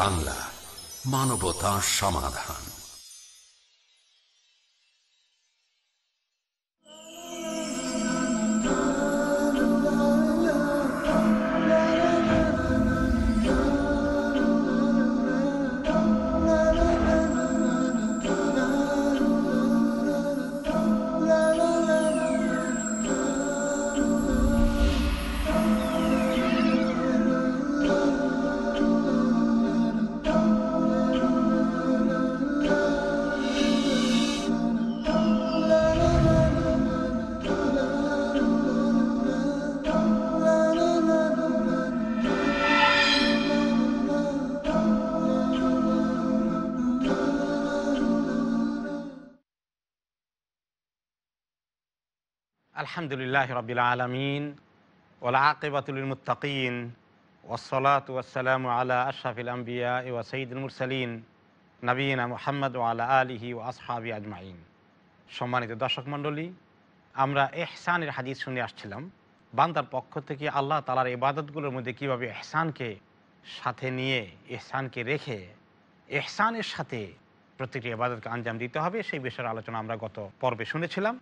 বাংলা মানবতা সমাধান আলহামদুলিল্লাহ রবিল আলমিন ওলা মুতাকিন ওসলাত ওসালাম আলা আশাফিল আম্বিয়া ও সঈদুল মুরসালিন নবীনা মোহাম্মদ ও আলা আলিহি ও আসহাবি আজমাইন সম্মানিত দর্শক মণ্ডলী আমরা এহসানের হাদিস শুনে আসছিলাম বান্দার পক্ষ থেকে আল্লাহ তালার ইবাদতগুলোর মধ্যে কীভাবে এহসানকে সাথে নিয়ে এহসানকে রেখে এহসানের সাথে প্রত্যেকটি ইবাদতকে আঞ্জাম দিতে হবে সেই বিষয়ের আলোচনা আমরা গত পর্বে শুনেছিলাম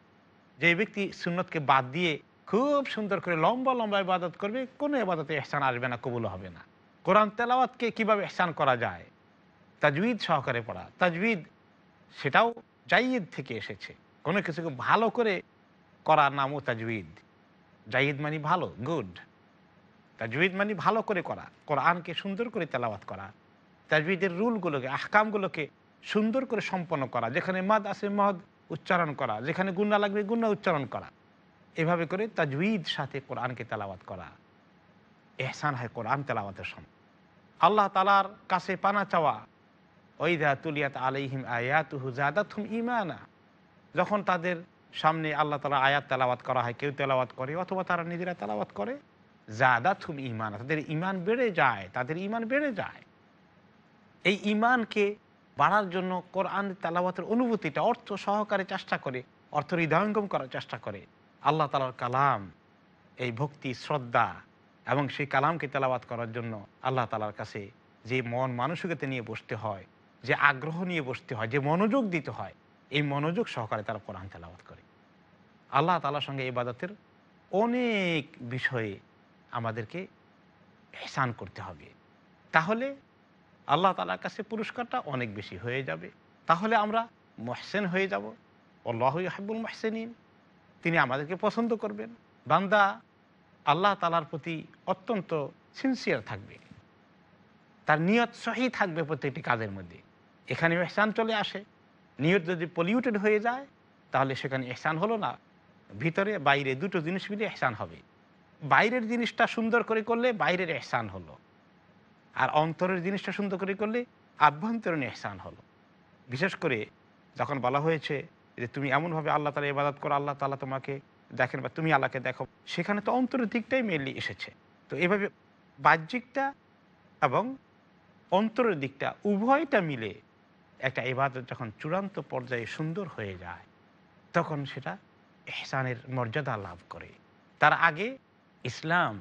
যে ব্যক্তি সুন্নতকে বাদ দিয়ে খুব সুন্দর করে লম্বা লম্বা ইবাদত করবে কোনো ইবাদতে এহসান আসবে না কবুল হবে না কোরআন তেলাওয়াতকে কীভাবে এহসান করা যায় তাজবিদ সহকারে পড়া তাজবিদ সেটাও জাইদ থেকে এসেছে কোনো কিছুকে ভালো করে করার নামও তাজবিদ জাইদ মানে ভালো গুড তাজবিদ মানে ভালো করে করা কোরআনকে সুন্দর করে তেলাওয়াত করা তাজবিদের রুলগুলোকে আহকামগুলোকে সুন্দর করে সম্পন্ন করা যেখানে মদ আছে মদ উচ্চারণ করা যেখানে গুন্না লাগবে গুন্না উচ্চারণ করা এভাবে করে তাজউদ সাথে কোরআনকে তেলাওয়াত করা এহসান হয় কোরআন তেলাওয়াতের সময় আল্লাহ তালার কাছে পানা চাওয়া দা তুলিয়াত আলাইহিম আয়াতুহু থুম ইমানা যখন তাদের সামনে আল্লাহ তালা আয়াত তেলাওয়াত করা হয় কেউ তেলাওয়াত করে অথবা তারা নিজেরা তেলাওয়াত করে জাদা থুম ইমানা তাদের ইমান বেড়ে যায় তাদের ইমান বেড়ে যায় এই ইমানকে বাড়ার জন্য কোরআন তালাবাতের অনুভূতিটা অর্থ সহকারে চেষ্টা করে অর্থ হৃদয়ঙ্গম করার চেষ্টা করে আল্লাহ তালার কালাম এই ভক্তি শ্রদ্ধা এবং সেই কালামকে তেলাবাত করার জন্য আল্লাহ তালার কাছে যে মন মানসিকতা নিয়ে বসতে হয় যে আগ্রহ নিয়ে বসতে হয় যে মনোযোগ দিতে হয় এই মনোযোগ সহকারে তারা কোরআন তেলাবাত করে আল্লাহ তালার সঙ্গে ইবাদতের অনেক বিষয়ে আমাদেরকে এহসান করতে হবে তাহলে আল্লাহ তালার কাছে পুরস্কারটা অনেক বেশি হয়ে যাবে তাহলে আমরা মহসেন হয়ে যাব আল্লাহ হাবুল মহসেনিন তিনি আমাদেরকে পছন্দ করবেন বান্দা আল্লাহ তালার প্রতি অত্যন্ত সিনসিয়ার থাকবে তার নিয়ত সহি থাকবে প্রত্যেকটি কাজের মধ্যে এখানে এহসান চলে আসে নিয়ত যদি পলিউটেড হয়ে যায় তাহলে সেখানে এহসান হলো না ভিতরে বাইরে দুটো জিনিস মিলে এহসান হবে বাইরের জিনিসটা সুন্দর করে করলে বাইরের এহসান হলো আর অন্তরের জিনিসটা সুন্দর করে করলে আভ্যন্তরীণ এহসান হলো বিশেষ করে যখন বলা হয়েছে যে তুমি এমনভাবে আল্লাহ তালা ইবাদত করো আল্লাহ তালা তোমাকে দেখেন বা তুমি আল্লাহকে দেখো সেখানে তো অন্তরের দিকটাই মেনলি এসেছে তো এভাবে বাহ্যিকটা এবং অন্তরের দিকটা উভয়টা মিলে একটা ইবাদত যখন চূড়ান্ত পর্যায়ে সুন্দর হয়ে যায় তখন সেটা এহসানের মর্যাদা লাভ করে তার আগে ইসলাম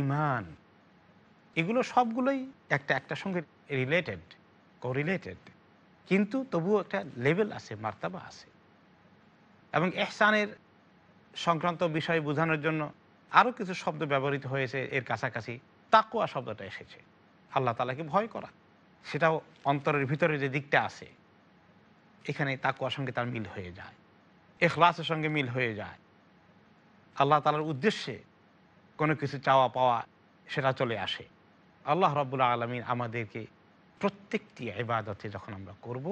ইমান এগুলো সবগুলোই একটা একটা সঙ্গে রিলেটেড কোরিলেটেড কিন্তু তবুও একটা লেভেল আছে মার্তাবা আছে এবং এহসানের সংক্রান্ত বিষয় বোঝানোর জন্য আরও কিছু শব্দ ব্যবহৃত হয়েছে এর কাছাকাছি তাকুয়া শব্দটা এসেছে আল্লাহ তালাকে ভয় করা সেটাও অন্তরের ভিতরে যে দিকটা আছে এখানে তাকুয়ার সঙ্গে তার মিল হয়ে যায় এখলাসের সঙ্গে মিল হয়ে যায় আল্লাহ তালার উদ্দেশ্যে কোনো কিছু চাওয়া পাওয়া সেটা চলে আসে আল্লাহ রবুল্লা আলমিন আমাদেরকে প্রত্যেকটি এবাদতে যখন আমরা করব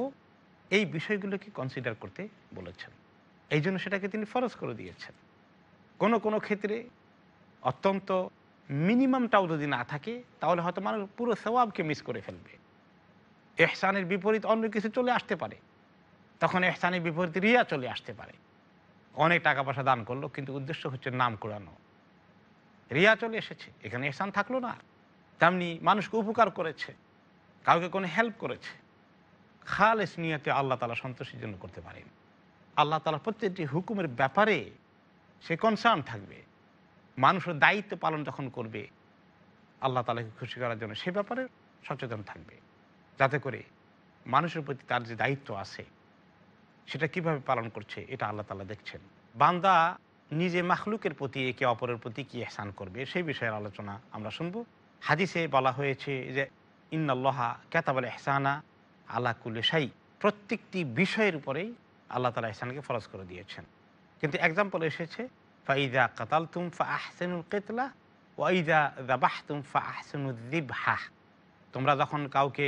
এই বিষয়গুলোকে কনসিডার করতে বলেছেন এই জন্য সেটাকে তিনি ফরজ করে দিয়েছেন কোন কোনো ক্ষেত্রে অত্যন্ত মিনিমামটাও যদি না থাকে তাহলে হয়তো মানুষ পুরো সবাবকে মিস করে ফেলবে এহসানের বিপরীত অন্য কিছু চলে আসতে পারে তখন এহসানের বিপরীত রিয়া চলে আসতে পারে অনেক টাকা পয়সা দান করলো কিন্তু উদ্দেশ্য হচ্ছে নাম কুড়ানো রিয়া চলে এসেছে এখানে এহসান থাকলো না তেমনি মানুষকে উপকার করেছে কাউকে কোনো হেল্প করেছে খালেস নিয়তে আল্লাহ তালা সন্তোষের জন্য করতে পারেন আল্লাহ তালা প্রত্যেকটি হুকুমের ব্যাপারে সে কনসার্ন থাকবে মানুষের দায়িত্ব পালন যখন করবে আল্লাহ তালাকে খুশি করার জন্য সে ব্যাপারে সচেতন থাকবে যাতে করে মানুষের প্রতি তার যে দায়িত্ব আছে সেটা কিভাবে পালন করছে এটা আল্লাহ তালা দেখছেন বান্দা নিজে মাখলুকের প্রতি একে অপরের প্রতি কী এহসান করবে সেই বিষয়ের আলোচনা আমরা শুনবো হাদিসে বলা হয়েছে যে ইন্নাল্লাহা কেতাবল এহসানা আল্লাহ কুলেশাই প্রত্যেকটি বিষয়ের উপরেই আল্লাহ তালা এহসানকে ফরজ করে দিয়েছেন কিন্তু এক্সাম্পল এসেছে ফাইদা কাতাল তুম ফা আহসেনুল কেতলা ওয়াইদা দাবাহ তুম ফা আহসেনুদ্দিব হাহ তোমরা যখন কাউকে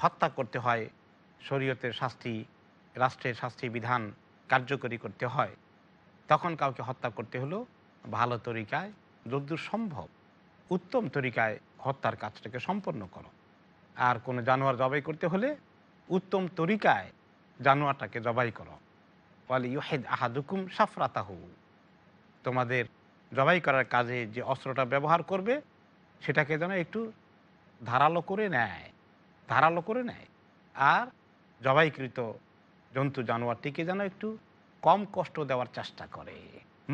হত্যা করতে হয় শরীয়তের শাস্তি রাষ্ট্রের শাস্তি বিধান কার্যকরী করতে হয় তখন কাউকে হত্যা করতে হলো ভালো তরিকায় যদ্দূর সম্ভব উত্তম তরিকায় হত্যার কাজটাকে সম্পন্ন করো আর কোনো জানোয়ার জবাই করতে হলে উত্তম তরিকায় জানোয়ারটাকে জবাই করো বলে ইহেদ আহাদুকুম সাফরাতাহু তোমাদের জবাই করার কাজে যে অস্ত্রটা ব্যবহার করবে সেটাকে যেন একটু ধারালো করে নেয় ধারালো করে নেয় আর জবাইকৃত জন্তু জানোয়ারটিকে যেন একটু কম কষ্ট দেওয়ার চেষ্টা করে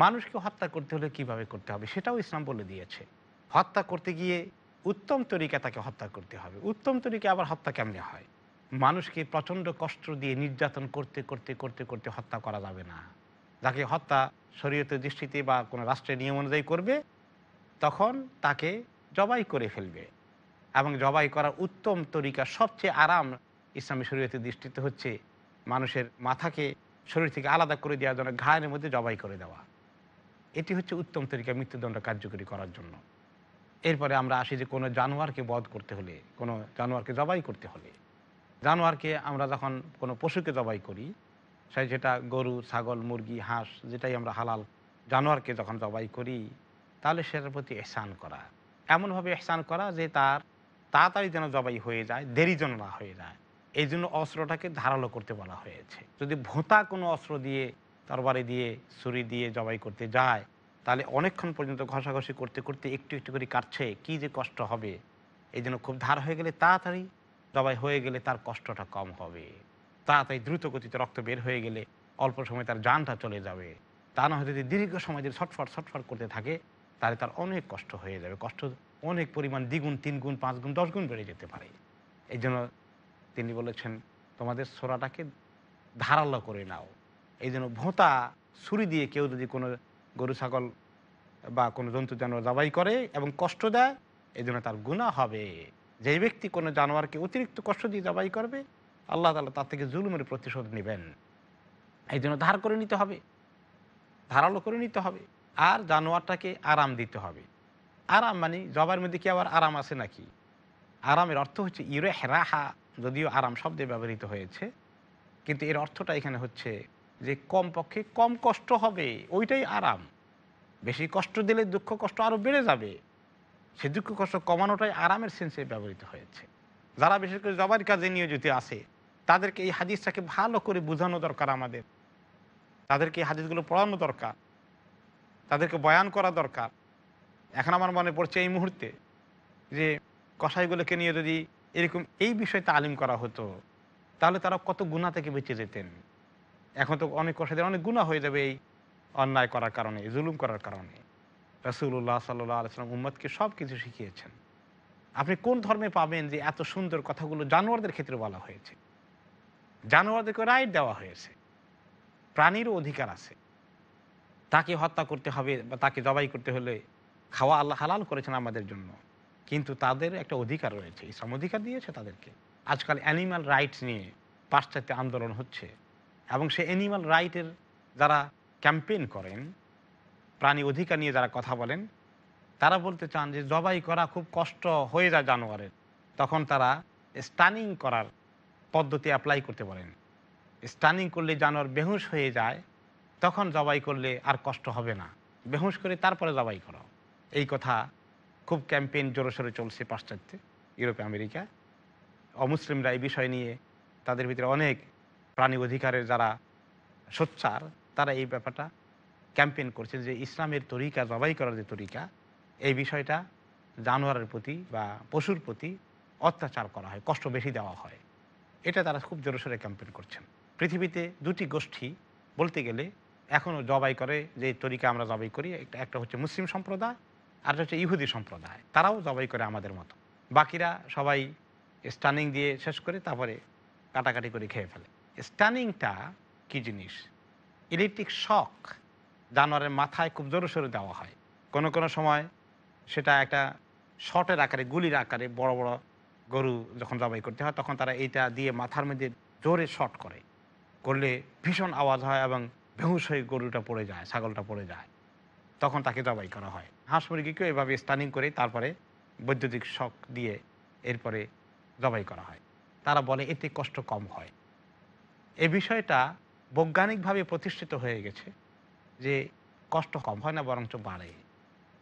মানুষকে হত্যা করতে হলে কিভাবে করতে হবে সেটাও ইসলাম বলে দিয়েছে হত্যা করতে গিয়ে উত্তম তরিকা তাকে হত্যা করতে হবে উত্তম তরিকা আবার হত্যা কেমনে হয় মানুষকে প্রচণ্ড কষ্ট দিয়ে নির্যাতন করতে করতে করতে করতে হত্যা করা যাবে না যাকে হত্যা শরীয়তের দৃষ্টিতে বা কোনো রাষ্ট্রের নিয়ম অনুযায়ী করবে তখন তাকে জবাই করে ফেলবে এবং জবাই করার উত্তম তরিকা সবচেয়ে আরাম ইসলামী শরীয়তের দৃষ্টিতে হচ্ছে মানুষের মাথাকে শরীর থেকে আলাদা করে দেওয়ার জন্য ঘায়ের মধ্যে জবাই করে দেওয়া এটি হচ্ছে উত্তম তরিকা মৃত্যুদণ্ড কার্যকরী করার জন্য এরপরে আমরা আসি যে কোনো জানোয়ারকে বধ করতে হলে কোনো জানোয়ারকে জবাই করতে হলে জানোয়ারকে আমরা যখন কোনো পশুকে জবাই করি সেই যেটা গরু ছাগল মুরগি হাঁস যেটাই আমরা হালাল জানোয়ারকে যখন জবাই করি তাহলে সেটার প্রতি এসান করা এমনভাবে এসান করা যে তার তাড়াতাড়ি যেন জবাই হয়ে যায় দেরি যেন না হয়ে যায় এই জন্য অস্ত্রটাকে ধারালো করতে বলা হয়েছে যদি ভোঁতা কোনো অস্ত্র দিয়ে তরবারি দিয়ে ছুরি দিয়ে জবাই করতে যায় তাহলে অনেকক্ষণ পর্যন্ত ঘষাঘষি করতে করতে একটু একটু করে কাটছে কি যে কষ্ট হবে এই জন্য খুব ধার হয়ে গেলে তাড়াতাড়ি দবাই হয়ে গেলে তার কষ্টটা কম হবে তাড়াতাড়ি দ্রুত গতিতে রক্ত বের হয়ে গেলে অল্প সময় তার যানটা চলে যাবে তা না যদি দীর্ঘ সময় যদি ছটফট ছটফট করতে থাকে তাহলে তার অনেক কষ্ট হয়ে যাবে কষ্ট অনেক পরিমাণ দ্বিগুণ তিনগুণ পাঁচগুণ দশগুণ বেড়ে যেতে পারে এই জন্য তিনি বলেছেন তোমাদের সোরাটাকে ধারালো করে নাও এই জন্য ভোঁতা ছুরি দিয়ে কেউ যদি কোনো গরু ছাগল বা কোনো জন্তু জানোয়ার জবাই করে এবং কষ্ট দেয় এই জন্য তার গুণা হবে যেই ব্যক্তি কোনো জানোয়ারকে অতিরিক্ত কষ্ট দিয়ে জবাই করবে আল্লাহ তালা তার থেকে জুলুমের প্রতিশোধ নেবেন এই জন্য ধার করে নিতে হবে ধারালো করে নিতে হবে আর জানোয়ারটাকে আরাম দিতে হবে আরাম মানে জবার মধ্যে কি আবার আরাম আছে নাকি আরামের অর্থ হচ্ছে ইউরে হেরাহা যদিও আরাম শব্দে ব্যবহৃত হয়েছে কিন্তু এর অর্থটা এখানে হচ্ছে যে কম পক্ষে কম কষ্ট হবে ওইটাই আরাম বেশি কষ্ট দিলে দুঃখ কষ্ট আরও বেড়ে যাবে সে দুঃখ কষ্ট কমানোটাই আরামের সেন্সে ব্যবহৃত হয়েছে যারা বিশেষ করে জবার কাজে নিয়োজিত আছে তাদেরকে এই হাদিসটাকে ভালো করে বোঝানো দরকার আমাদের তাদেরকে এই হাদিসগুলো পড়ানো দরকার তাদেরকে বয়ান করা দরকার এখন আমার মনে পড়ছে এই মুহূর্তে যে কষাইগুলোকে নিয়ে যদি এরকম এই বিষয়ে তালিম করা হতো তাহলে তারা কত গুণা থেকে বেঁচে যেতেন এখন তো অনেক কষাইদের অনেক গুণা হয়ে যাবে এই অন্যায় করার কারণে জুলুম করার কারণে রসুল্লাহ সাল্লাহ আলসালাম উম্মদকে সব কিছু শিখিয়েছেন আপনি কোন ধর্মে পাবেন যে এত সুন্দর কথাগুলো জানোয়ারদের ক্ষেত্রে বলা হয়েছে জানোয়ারদেরকে রাইট দেওয়া হয়েছে প্রাণীরও অধিকার আছে তাকে হত্যা করতে হবে বা তাকে জবাই করতে হলে খাওয়া আল্লাহ হালাল করেছেন আমাদের জন্য কিন্তু তাদের একটা অধিকার রয়েছে ইসলাম অধিকার দিয়েছে তাদেরকে আজকাল অ্যানিম্যাল রাইটস নিয়ে পাশ্চাত্য আন্দোলন হচ্ছে এবং সে অ্যানিম্যাল রাইটের যারা ক্যাম্পেইন করেন প্রাণী অধিকার নিয়ে যারা কথা বলেন তারা বলতে চান যে জবাই করা খুব কষ্ট হয়ে যায় জানোয়ারের তখন তারা স্টানিং করার পদ্ধতি অ্যাপ্লাই করতে পারেন স্টানিং করলে জানোয়ার বেহুশ হয়ে যায় তখন জবাই করলে আর কষ্ট হবে না বেহুশ করে তারপরে জবাই করো এই কথা খুব ক্যাম্পেইন জোরসোরে চলছে পাশ্চাত্যে ইউরোপে আমেরিকা অমুসলিমরা এই বিষয় নিয়ে তাদের ভিতরে অনেক প্রাণী অধিকারের যারা সোচ্চার তারা এই ব্যাপারটা ক্যাম্পেন করছেন যে ইসলামের তরিকা জবাই করার যে তরিকা এই বিষয়টা জানোয়ারের প্রতি বা পশুর প্রতি অত্যাচার করা হয় কষ্ট বেশি দেওয়া হয় এটা তারা খুব জোরসোরে ক্যাম্পেন করছেন পৃথিবীতে দুটি গোষ্ঠী বলতে গেলে এখনও জবাই করে যে তরিকা আমরা জবাই করি একটা একটা হচ্ছে মুসলিম সম্প্রদায় আর হচ্ছে ইহুদি সম্প্রদায় তারাও জবাই করে আমাদের মতো বাকিরা সবাই স্টানিং দিয়ে শেষ করে তারপরে কাটাকাটি করে খেয়ে ফেলে স্টানিংটা কী জিনিস ইলেকট্রিক শক জানোয়ারের মাথায় খুব জোরে সোরে দেওয়া হয় কোনো কোনো সময় সেটা একটা শটের আকারে গুলির আকারে বড় বড় গরু যখন জবাই করতে হয় তখন তারা এইটা দিয়ে মাথার মধ্যে জোরে শট করে করলে ভীষণ আওয়াজ হয় এবং বেহুশ হয়ে গরুটা পড়ে যায় ছাগলটা পড়ে যায় তখন তাকে জবাই করা হয় হাঁস মুরগিকেও এভাবে স্টানিং করে তারপরে বৈদ্যুতিক শক দিয়ে এরপরে জবাই করা হয় তারা বলে এতে কষ্ট কম হয় এ বিষয়টা বৈজ্ঞানিকভাবে প্রতিষ্ঠিত হয়ে গেছে যে কষ্ট কম হয় না বরঞ্চ বাড়ে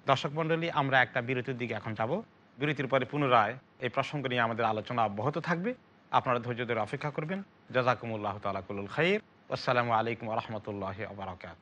দর্শক মণ্ডলী আমরা একটা বিরতির দিকে এখন যাব বিরতির পরে পুনরায় এই প্রসঙ্গ নিয়ে আমাদের আলোচনা অব্যাহত থাকবে আপনারা ধৈর্য ধরে অপেক্ষা করবেন জজাকুমুল্লাহ তালাকুল খাইর আসসালামু আলাইকুম রহমতুল্লাহ আবরাকাত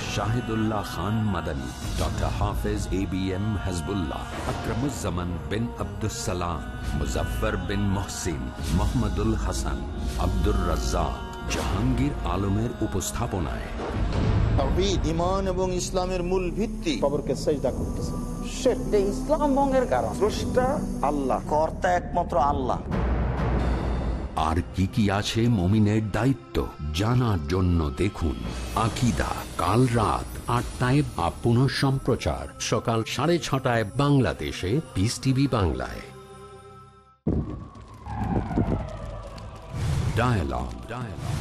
শাহিদুল্লাহ খান Madani doctor Hafez A B M Hizbullah Akramuzzaman bin Abdul Salam Muzaffar বিন মহসিন মোহাম্মদুল হাসান আব্দুর রাজ্জাক জাহাঙ্গীর আলমের উপস্থাপনায় ইমান এবং ইসলামের মূল ভিত্তি খবরকে সেজদা করতেছে ইসলাম ভঙ্গের কারণ আল্লাহ কর্তা একমাত্র আল্লাহ আর কি কি আছে মমিনের দায়িত্ব জানার জন্য দেখুন আকিদা কাল রাত আটটায় বা পুনঃ সম্প্রচার সকাল সাড়ে ছটায় বাংলাদেশে পিস টিভি বাংলায় dialogue dialogue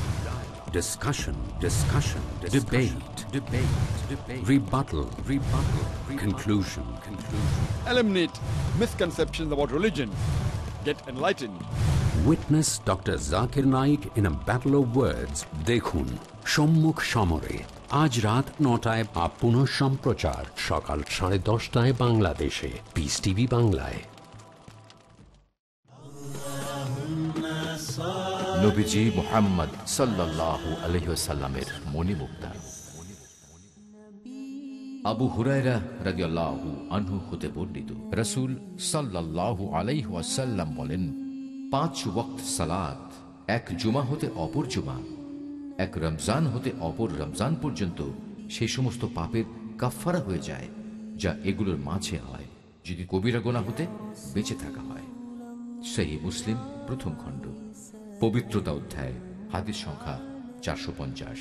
Discussion. Discussion. Discussion. Debate. Debate. Debate. Rebuttal. Rebuttal. Rebuttal. Conclusion. Conclusion. Eliminate misconceptions about religion. Get enlightened. Witness doctor Zakir Naik in a battle of words দেখুন সম্মুখ সমরে আজ রাত নটায় বা পুনঃ সম্প্রচার সকাল সাড়ে দশটায় বাংলাদেশে পিস টিভি বাংলায় মোহাম্মদ আবু আনহু বলেন পাঁচ ওক্ত সালাদ এক জুমা হতে অপর জুমা এক রমজান হতে অপর রমজান পর্যন্ত সেই সমস্ত পাপের কাফারা হয়ে যায় যা এগুলোর মাঝে হয় যদি কবিরা গোনা হতে বেঁচে থাকা হয় সেই মুসলিম প্রথম খণ্ড পবিত্রতা অধ্যায় হাদিস সংখ্যা চারশো পঞ্চাশ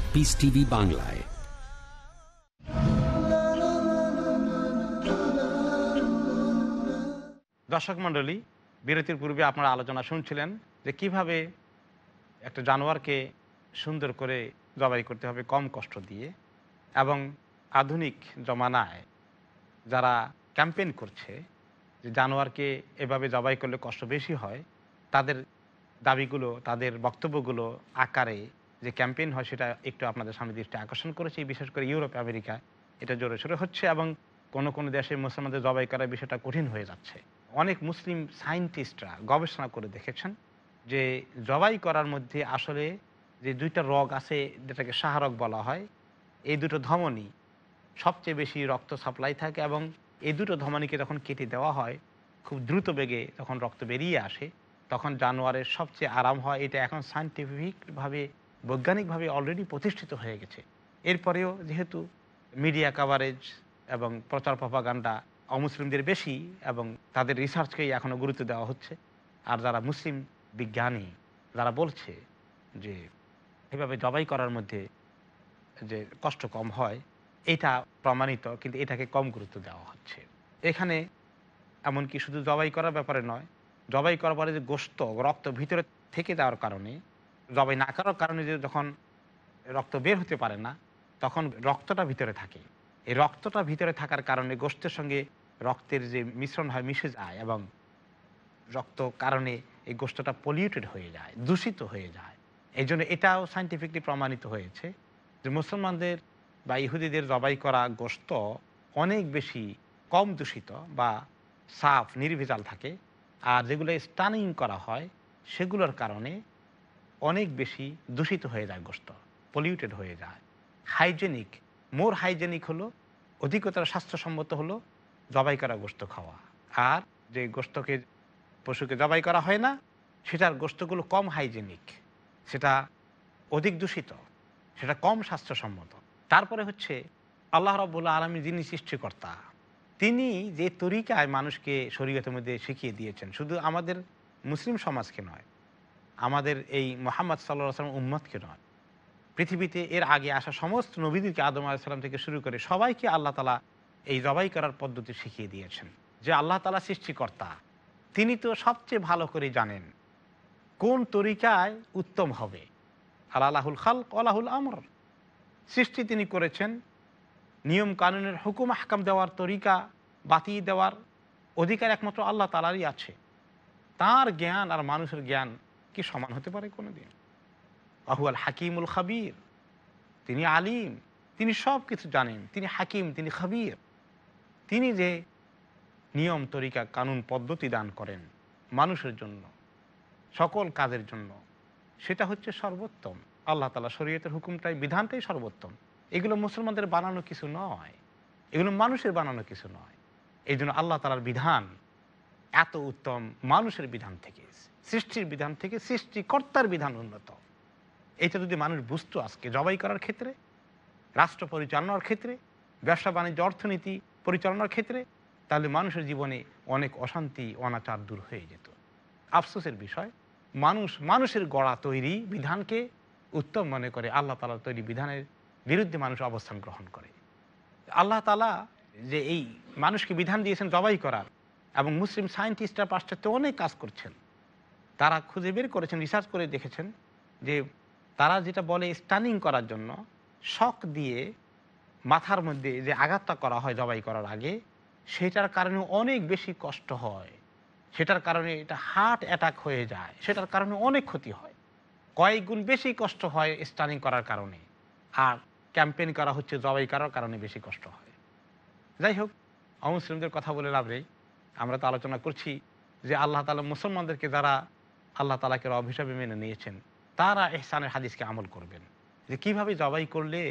পিস টিভি বাংলায় দর্শক মন্ডলী বিরতির পূর্বে আপনারা আলোচনা শুনছিলেন যে কিভাবে একটা জানোয়ারকে সুন্দর করে জবাই করতে হবে কম কষ্ট দিয়ে এবং আধুনিক জমানায় যারা ক্যাম্পেন করছে যে জানোয়ারকে এভাবে জবাই করলে কষ্ট বেশি হয় তাদের দাবিগুলো তাদের বক্তব্যগুলো আকারে যে ক্যাম্পেইন হয় সেটা একটু আপনাদের সামনে দৃষ্টি আকর্ষণ করেছি বিশেষ করে ইউরোপ আমেরিকা এটা জোরে সোরে হচ্ছে এবং কোনো কোনো দেশে মুসলমানদের জবাই করার বিষয়টা কঠিন হয়ে যাচ্ছে অনেক মুসলিম সায়েন্টিস্টরা গবেষণা করে দেখেছেন যে জবাই করার মধ্যে আসলে যে দুইটা রগ আছে যেটাকে সাহারক বলা হয় এই দুটো ধমনী সবচেয়ে বেশি রক্ত সাপ্লাই থাকে এবং এই দুটো ধমনীকে যখন কেটে দেওয়া হয় খুব দ্রুত বেগে তখন রক্ত বেরিয়ে আসে তখন জানোয়ারের সবচেয়ে আরাম হয় এটা এখন সায়েন্টিফিকভাবে বৈজ্ঞানিকভাবে অলরেডি প্রতিষ্ঠিত হয়ে গেছে এরপরেও যেহেতু মিডিয়া কাভারেজ এবং প্রচার প্রপাগান্ডা অমুসলিমদের বেশি এবং তাদের রিসার্চকেই এখনও গুরুত্ব দেওয়া হচ্ছে আর যারা মুসলিম বিজ্ঞানী যারা বলছে যে এভাবে জবাই করার মধ্যে যে কষ্ট কম হয় এটা প্রমাণিত কিন্তু এটাকে কম গুরুত্ব দেওয়া হচ্ছে এখানে এমনকি শুধু জবাই করার ব্যাপারে নয় জবাই করার পরে যে গোস্ত রক্ত ভিতরে থেকে যাওয়ার কারণে জবাই না করার কারণে যে যখন রক্ত বের হতে পারে না তখন রক্তটা ভিতরে থাকে এই রক্তটা ভিতরে থাকার কারণে গোষ্ঠের সঙ্গে রক্তের যে মিশ্রণ হয় মিশে যায় এবং রক্ত কারণে এই গোষ্ঠটা পলিউটেড হয়ে যায় দূষিত হয়ে যায় এই জন্য এটাও সাইন্টিফিকলি প্রমাণিত হয়েছে যে মুসলমানদের বা ইহুদিদের জবাই করা গোস্ত অনেক বেশি কম দূষিত বা সাফ নির্ভেজাল থাকে আর যেগুলো স্টানিং করা হয় সেগুলোর কারণে অনেক বেশি দূষিত হয়ে যায় গোস্ত পলিউটেড হয়ে যায় হাইজেনিক মোর হাইজেনিক হলো অধিকতর স্বাস্থ্যসম্মত হলো জবাই করা গোস্ত খাওয়া আর যে গোস্তকে পশুকে জবাই করা হয় না সেটার গোস্তগুলো কম হাইজেনিক সেটা অধিক দূষিত সেটা কম স্বাস্থ্যসম্মত তারপরে হচ্ছে আল্লাহ রবুল্লা আলমী যিনি সৃষ্টিকর্তা তিনি যে তরিকায় মানুষকে শরীরের মধ্যে শিখিয়ে দিয়েছেন শুধু আমাদের মুসলিম সমাজকে নয় আমাদের এই মোহাম্মদ সাল্লাহ সাল্লাম উম্মদকে নয় পৃথিবীতে এর আগে আসা সমস্ত নবীদেরকে আদম আলাইসাল্লাম থেকে শুরু করে সবাইকে আল্লাহ তালা এই জবাই করার পদ্ধতি শিখিয়ে দিয়েছেন যে আল্লাহ তালা সৃষ্টিকর্তা তিনি তো সবচেয়ে ভালো করে জানেন কোন তরিকায় উত্তম হবে আলাহুল খাল আলাহুল আমর সৃষ্টি তিনি করেছেন নিয়ম কানুনের হুকুম হাকাম দেওয়ার তরিকা বাতিয়ে দেওয়ার অধিকার একমাত্র আল্লাহ তালারই আছে তার জ্ঞান আর মানুষের জ্ঞান কি সমান হতে পারে কোনো দিন আহুয়াল হাকিমুল খাবির তিনি আলিম তিনি সব কিছু জানেন তিনি হাকিম তিনি খাবির তিনি যে নিয়ম তরিকা কানুন পদ্ধতি দান করেন মানুষের জন্য সকল কাজের জন্য সেটা হচ্ছে সর্বোত্তম আল্লাহ তালা শরীয়তের হুকুমটাই বিধানটাই সর্বোত্তম এগুলো মুসলমানদের বানানো কিছু নয় এগুলো মানুষের বানানো কিছু নয় এই জন্য আল্লাহ তালার বিধান এত উত্তম মানুষের বিধান থেকে সৃষ্টির বিধান থেকে সৃষ্টিকর্তার বিধান উন্নত এটা যদি মানুষ বুঝতো আজকে জবাই করার ক্ষেত্রে রাষ্ট্র পরিচালনার ক্ষেত্রে ব্যবসা বাণিজ্য অর্থনীতি পরিচালনার ক্ষেত্রে তাহলে মানুষের জীবনে অনেক অশান্তি অনাচার দূর হয়ে যেত আফসোসের বিষয় মানুষ মানুষের গড়া তৈরি বিধানকে উত্তম মনে করে আল্লাহ তালা তৈরি বিধানের বিরুদ্ধে মানুষ অবস্থান গ্রহণ করে আল্লাহ তালা যে এই মানুষকে বিধান দিয়েছেন জবাই করার এবং মুসলিম সায়েন্টিস্টরা পাশ্চাত্যে অনেক কাজ করছেন তারা খুঁজে বের করেছেন রিসার্চ করে দেখেছেন যে তারা যেটা বলে স্টানিং করার জন্য শখ দিয়ে মাথার মধ্যে যে আঘাতটা করা হয় জবাই করার আগে সেটার কারণে অনেক বেশি কষ্ট হয় সেটার কারণে এটা হার্ট অ্যাটাক হয়ে যায় সেটার কারণে অনেক ক্ষতি হয় কয়েক গুণ বেশি কষ্ট হয় স্টানিং করার কারণে আর ক্যাম্পেইন করা হচ্ছে জবাই করার কারণে বেশি কষ্ট হয় যাই হোক অমুসলিমদের কথা বলে লাভ রে আমরা তো আলোচনা করছি যে আল্লাহ তালা মুসলমানদেরকে যারা আল্লাহ তালাকে রব হিসাবে মেনে নিয়েছেন তারা এহসানের হাদিসকে আমল করবেন যে কীভাবে জবাই করলে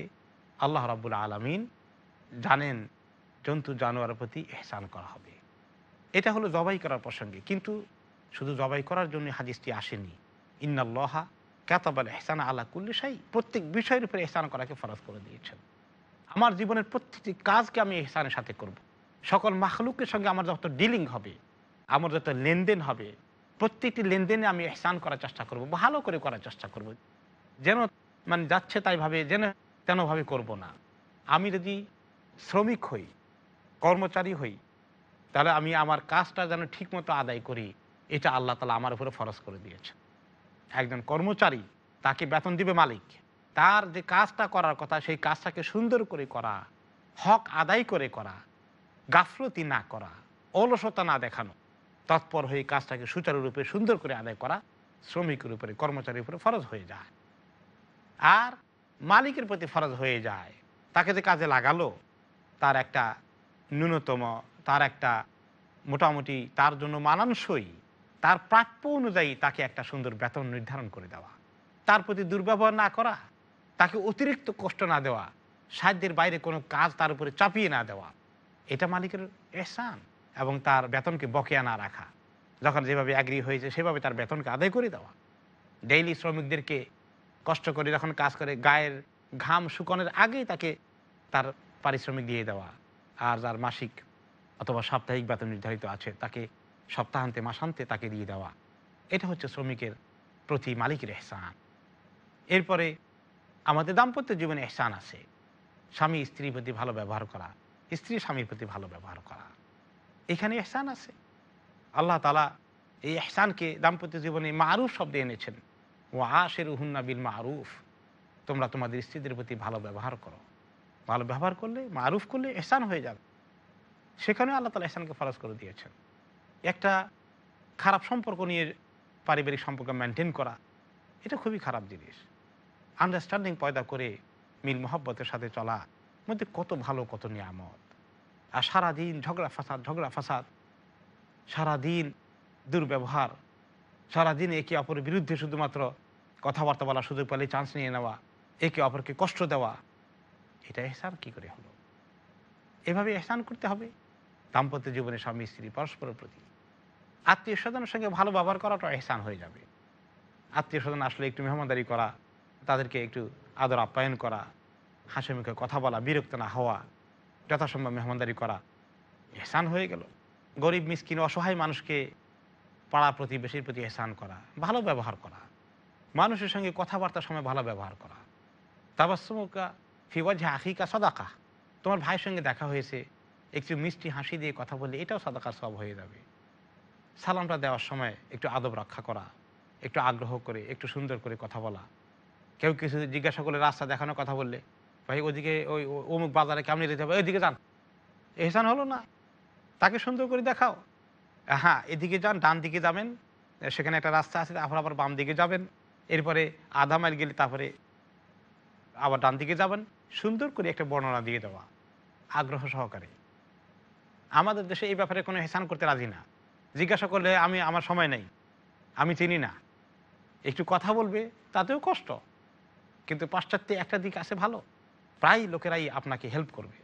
আল্লাহ রাবুল আলমিন জানেন জন্তু জানোয়ারের প্রতি এহসান করা হবে এটা হলো জবাই করার প্রসঙ্গে কিন্তু শুধু জবাই করার জন্য হাদিসটি আসেনি ইন্নাল্লহা কেতাবাল এহসান আল্লাহ কুল্লি সাই প্রত্যেক বিষয়ের উপরে এহসান করাকে ফরজ করে দিয়েছেন আমার জীবনের প্রত্যেকটি কাজকে আমি এহসানের সাথে করব। সকল মাখলুকের সঙ্গে আমার যত ডিলিং হবে আমার যত লেনদেন হবে প্রত্যেকটি লেনদেনে আমি এহসান করার চেষ্টা করব ভালো করে করার চেষ্টা করব যেন মানে যাচ্ছে তাইভাবে যেন তেনভাবে করব না আমি যদি শ্রমিক হই কর্মচারী হই তাহলে আমি আমার কাজটা যেন ঠিকমতো আদায় করি এটা আল্লাহ তালা আমার উপরে ফরজ করে দিয়েছে একজন কর্মচারী তাকে বেতন দিবে মালিক তার যে কাজটা করার কথা সেই কাজটাকে সুন্দর করে করা হক আদায় করে করা গাফলতি না করা অলসতা না দেখানো তৎপর হয়ে কাজটাকে সুচারুরূপে সুন্দর করে আদায় করা শ্রমিকের উপরে কর্মচারীর উপরে ফরজ হয়ে যায় আর মালিকের প্রতি ফরজ হয়ে যায় তাকে যে কাজে লাগালো তার একটা ন্যূনতম তার একটা মোটামুটি তার জন্য মানানসই তার প্রাপ্য অনুযায়ী তাকে একটা সুন্দর বেতন নির্ধারণ করে দেওয়া তার প্রতি দুর্ব্যবহার না করা তাকে অতিরিক্ত কষ্ট না দেওয়া সাধ্যের বাইরে কোনো কাজ তার উপরে চাপিয়ে না দেওয়া এটা মালিকের এসান এবং তার বেতনকে বকেয়া না রাখা যখন যেভাবে অ্যাগ্রি হয়েছে সেভাবে তার বেতনকে আদায় করে দেওয়া ডেইলি শ্রমিকদেরকে কষ্ট করে যখন কাজ করে গায়ের ঘাম শুকনের আগেই তাকে তার পারিশ্রমিক দিয়ে দেওয়া আর যার মাসিক অথবা সাপ্তাহিক বেতন নির্ধারিত আছে তাকে সপ্তাহান্তে মাসান্তে তাকে দিয়ে দেওয়া এটা হচ্ছে শ্রমিকের প্রতি মালিকের এহসান এরপরে আমাদের দাম্পত্য জীবনে এহসান আছে স্বামী স্ত্রীর প্রতি ভালো ব্যবহার করা স্ত্রী স্বামীর প্রতি ভালো ব্যবহার করা এখানে এহসান আছে আল্লাহ তালা এই এহসানকে দাম্পত্য জীবনে মারুফ শব্দে এনেছেন ও আশের উহুন্না বিল মারুফ তোমরা তোমাদের স্ত্রীদের প্রতি ভালো ব্যবহার করো ভালো ব্যবহার করলে মারুফ করলে এহসান হয়ে যাবে সেখানেও আল্লাহ তালা এহসানকে ফরজ করে দিয়েছেন একটা খারাপ সম্পর্ক নিয়ে পারিবারিক সম্পর্ক মেনটেন করা এটা খুবই খারাপ জিনিস আন্ডারস্ট্যান্ডিং পয়দা করে মিল মোহব্বতের সাথে চলা মধ্যে কত ভালো কত নিয়ামত আর সারাদিন ঝগড়া ফাসাদ ঝগড়া ফাসাদ সারাদিন দুর্ব্যবহার সারাদিন একে অপরের বিরুদ্ধে শুধুমাত্র কথাবার্তা বলার সুযোগ পেলে চান্স নিয়ে নেওয়া একে অপরকে কষ্ট দেওয়া এটা এসান কি করে হলো এভাবে এসান করতে হবে দাম্পত্য জীবনে স্বামী স্ত্রী পরস্পরের প্রতি আত্মীয় স্বজনের সঙ্গে ভালো ব্যবহার করাটা এহসান হয়ে যাবে আত্মীয় স্বজন আসলে একটু মেহমানদারি করা তাদেরকে একটু আদর আপ্যায়ন করা হাসিমুখে কথা বলা বিরক্ত না হওয়া যথাসম্ভব মেহমানদারি করা এহসান হয়ে গেল গরিব মিসকিন অসহায় মানুষকে পাড়া প্রতিবেশীর প্রতি এহসান করা ভালো ব্যবহার করা মানুষের সঙ্গে কথাবার্তার সময় ভালো ব্যবহার করা তাবাসমুকা ফিওয়াজ আখিকা সদাকা তোমার ভাইয়ের সঙ্গে দেখা হয়েছে একটু মিষ্টি হাসি দিয়ে কথা বললে এটাও সদাকা সব হয়ে যাবে সালামটা দেওয়ার সময় একটু আদব রক্ষা করা একটু আগ্রহ করে একটু সুন্দর করে কথা বলা কেউ কিছু জিজ্ঞাসা করলে রাস্তা দেখানো কথা বললে ভাই ওদিকে ওই অমুক বাজারে কেমনি যেতে হবে ওইদিকে যান এহসান হলো না তাকে সুন্দর করে দেখাও হ্যাঁ এদিকে যান ডান দিকে যাবেন সেখানে একটা রাস্তা আছে তারপর আবার বাম দিকে যাবেন এরপরে আধা মাইল গেলে তারপরে আবার ডান দিকে যাবেন সুন্দর করে একটা বর্ণনা দিয়ে দেওয়া আগ্রহ সহকারে আমাদের দেশে এই ব্যাপারে কোনো হেসান করতে রাজি না জিজ্ঞাসা করলে আমি আমার সময় নেই আমি চিনি না একটু কথা বলবে তাতেও কষ্ট কিন্তু পাশ্চাত্যে একটা দিক আছে ভালো প্রায় লোকেরাই আপনাকে হেল্প করবে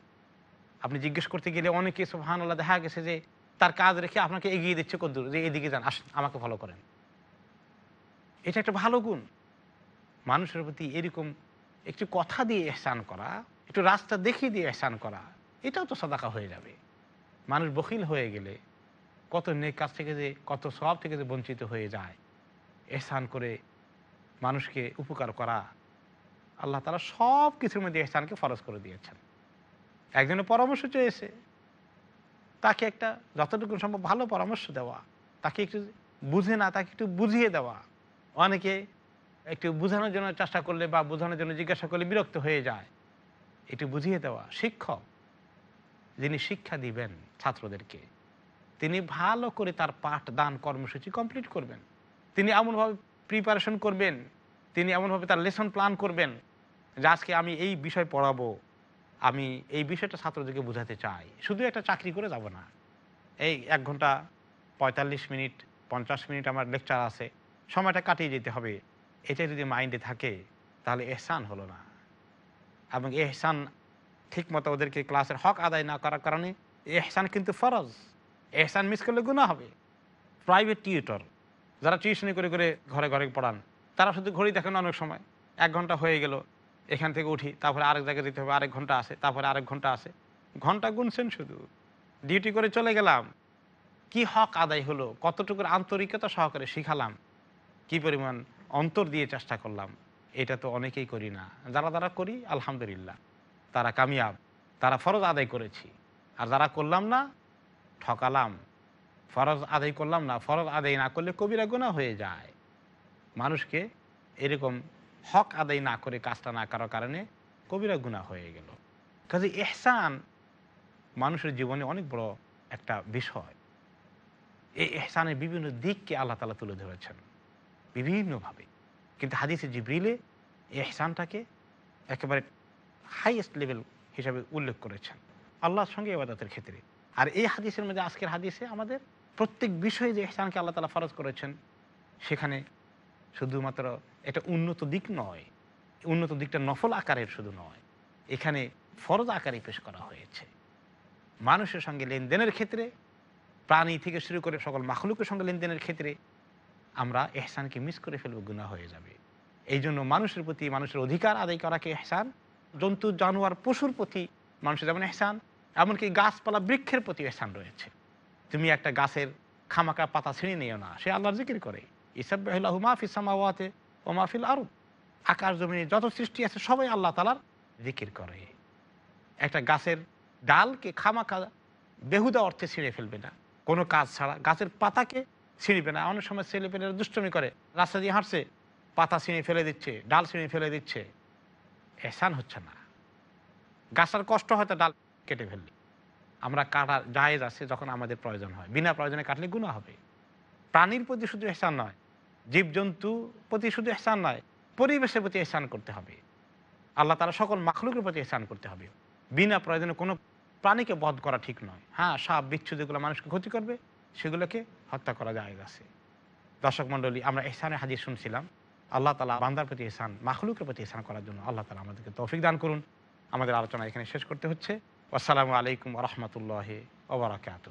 আপনি জিজ্ঞেস করতে গেলে অনেকে সোহানুল্লাহ দেখা গেছে যে তার কাজ রেখে আপনাকে এগিয়ে দিচ্ছে কদ্দূর যে এদিকে যান আস আমাকে ফলো করেন এটা একটা ভালো গুণ মানুষের প্রতি এরকম একটু কথা দিয়ে এহসান করা একটু রাস্তা দেখিয়ে দিয়ে এহসান করা এটাও তো সদাকা হয়ে যাবে মানুষ বকিল হয়ে গেলে কত নেক কাজ থেকে যে কত সব থেকে যে বঞ্চিত হয়ে যায় এহসান করে মানুষকে উপকার করা আল্লাহ তালা সব কিছুর মধ্যে এহসানকে ফরজ করে দিয়েছেন একজনের পরামর্শ চেয়েছে তাকে একটা যতটুকু সম্ভব ভালো পরামর্শ দেওয়া তাকে একটু বুঝে না তাকে একটু বুঝিয়ে দেওয়া অনেকে একটু বোঝানোর জন্য চেষ্টা করলে বা বোঝানোর জন্য জিজ্ঞাসা করলে বিরক্ত হয়ে যায় একটু বুঝিয়ে দেওয়া শিক্ষক যিনি শিক্ষা দিবেন ছাত্রদেরকে তিনি ভালো করে তার পাঠ দান কর্মসূচি কমপ্লিট করবেন তিনি এমনভাবে প্রিপারেশন করবেন তিনি এমনভাবে তার লেসন প্ল্যান করবেন যে আজকে আমি এই বিষয় পড়াবো আমি এই বিষয়টা ছাত্রদেরকে বোঝাতে চাই শুধু একটা চাকরি করে যাব না এই এক ঘন্টা পঁয়তাল্লিশ মিনিট পঞ্চাশ মিনিট আমার লেকচার আছে সময়টা কাটিয়ে যেতে হবে এটা যদি মাইন্ডে থাকে তাহলে এহসান হলো না এবং এহসান ঠিক মতো ওদেরকে ক্লাসের হক আদায় না করার কারণে এহসান কিন্তু ফরজ এহসান মিস করলে গুণা হবে প্রাইভেট টিউটর যারা টিউশনি করে করে ঘরে ঘরে পড়ান তারা শুধু ঘড়ি দেখেন অনেক সময় এক ঘন্টা হয়ে গেল এখান থেকে উঠি তারপরে আরেক জায়গায় যেতে হবে আরেক ঘন্টা আসে তারপরে আরেক ঘন্টা আসে ঘন্টা গুনছেন শুধু ডিউটি করে চলে গেলাম কি হক আদায় হলো কতটুকুর আন্তরিকতা সহকারে শিখালাম কি পরিমাণ অন্তর দিয়ে চেষ্টা করলাম এটা তো অনেকেই করি না যারা যারা করি আলহামদুলিল্লাহ তারা কামিয়াব তারা ফরজ আদায় করেছি আর যারা করলাম না ঠকালাম ফরজ আদায় করলাম না ফরজ আদায় না করলে কবিরা গুণা হয়ে যায় মানুষকে এরকম হক আদায় না করে কাজটা না করার কারণে কবিরা গুণা হয়ে গেল কাজে এহসান মানুষের জীবনে অনেক বড় একটা বিষয় এই এহসানের বিভিন্ন দিককে আল্লাহ তালা তুলে ধরেছেন বিভিন্নভাবে কিন্তু হাদিসে জিব্রিলে এই এহসানটাকে একেবারে হাইয়েস্ট লেভেল হিসাবে উল্লেখ করেছেন আল্লাহর সঙ্গে এবাদতের ক্ষেত্রে আর এই হাদিসের মধ্যে আজকের হাদিসে আমাদের প্রত্যেক বিষয়ে যে এহসানকে আল্লাহ তালা ফরজ করেছেন সেখানে শুধুমাত্র এটা উন্নত দিক নয় উন্নত দিকটা নফল আকারের শুধু নয় এখানে ফরজ আকারে পেশ করা হয়েছে মানুষের সঙ্গে লেনদেনের ক্ষেত্রে প্রাণী থেকে শুরু করে সকল মাখলুকের সঙ্গে লেনদেনের ক্ষেত্রে আমরা এহসানকে মিস করে ফেলব গুণা হয়ে যাবে এই জন্য মানুষের প্রতি মানুষের অধিকার আদায় করাকে এহসান জন্তু জানোয়ার পশুর প্রতি মানুষের যেমন এহসান এমনকি গাছপালা বৃক্ষের প্রতি এহসান রয়েছে তুমি একটা গাছের খামাকা পাতা ছিঁড়ে নিও না সে আল্লাহর জিকির করে ইসাবাহ মাহফিস ও মাহফিল আরু আকাশ জমিনে যত সৃষ্টি আছে সবাই আল্লাহ তালার জিকির করে একটা গাছের ডালকে খামাখা বেহুদা অর্থে ছিঁড়ে ফেলবে না কোনো কাজ ছাড়া গাছের পাতাকে ছিঁড়বে না অনেক সময় ছেলেপেলেরা দুষ্টমি করে রাস্তা দিয়ে হাঁটছে পাতা ছিঁড়ে ফেলে দিচ্ছে ডাল ছিঁড়ে ফেলে দিচ্ছে এসান হচ্ছে না গাছটার কষ্ট হয়তো ডাল কেটে ফেললে আমরা কাটা জায়েজ আছে যখন আমাদের প্রয়োজন হয় বিনা প্রয়োজনে কাটলে গুণা হবে প্রাণীর প্রতি শুধু এসান নয় জীবজন্তু প্রতি শুধু এসান নয় পরিবেশের প্রতি এসান করতে হবে আল্লাহ তারা সকল মাখলুকের প্রতি এসান করতে হবে বিনা প্রয়োজনে কোনো প্রাণীকে বধ করা ঠিক নয় হ্যাঁ সাপ বিচ্ছু যেগুলো মানুষকে ক্ষতি করবে সেগুলোকে হত্যা করা যায় আছে দর্শক মণ্ডলী আমরা এসানে হাজির শুনছিলাম আল্লাহ তালা বান্দার প্রতি এসান মাখলুকের প্রতি এসান করার জন্য আল্লাহ তালা আমাদেরকে তৌফিক দান করুন আমাদের আলোচনা এখানে শেষ করতে হচ্ছে আসসালামু আলাইকুম রহমতুল্লাহ ওবরাকাত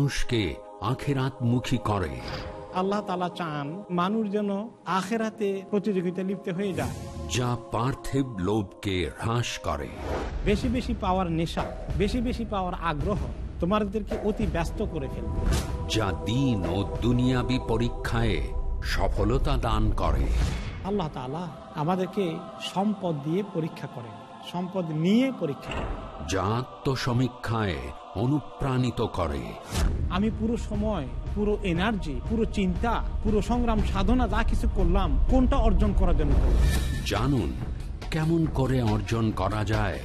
মানুষকে আখেরাত মুখী করে আল্লাহ তালা চান মানুষ যেন আখেরাতে প্রতিযোগিতা লিপ্ত হয়ে যায় যা পার্থিব লোভকে হ্রাস করে বেশি বেশি পাওয়ার নেশা বেশি বেশি পাওয়ার আগ্রহ তোমাদেরকে অতি ব্যস্ত করে ফেলবে যা দিন ও দুনিয়াবি পরীক্ষায় সফলতা দান করে আল্লাহ তালা আমাদেরকে সম্পদ দিয়ে পরীক্ষা করে সম্পদ নিয়ে পরীক্ষা করেন যা আত্মসমীক্ষায় অনুপ্রাণিত করে আমি পুরো সময় পুরো এনার্জি পুরো চিন্তা পুরো সংগ্রাম সাধনা যা কিছু করলাম কোনটা অর্জন করার জন্য জানুন কেমন করে অর্জন করা যায়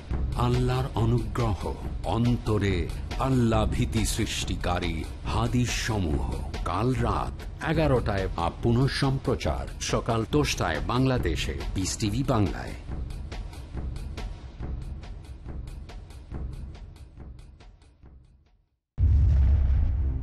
আল্লাহর অনুগ্রহ অন্তরে আল্লাহ ভীতি সৃষ্টিকারী হাদিস সমূহ কাল রাত এগারোটায় আপ সম্প্রচার সকাল দশটায় বাংলাদেশে বিস টিভি বাংলায়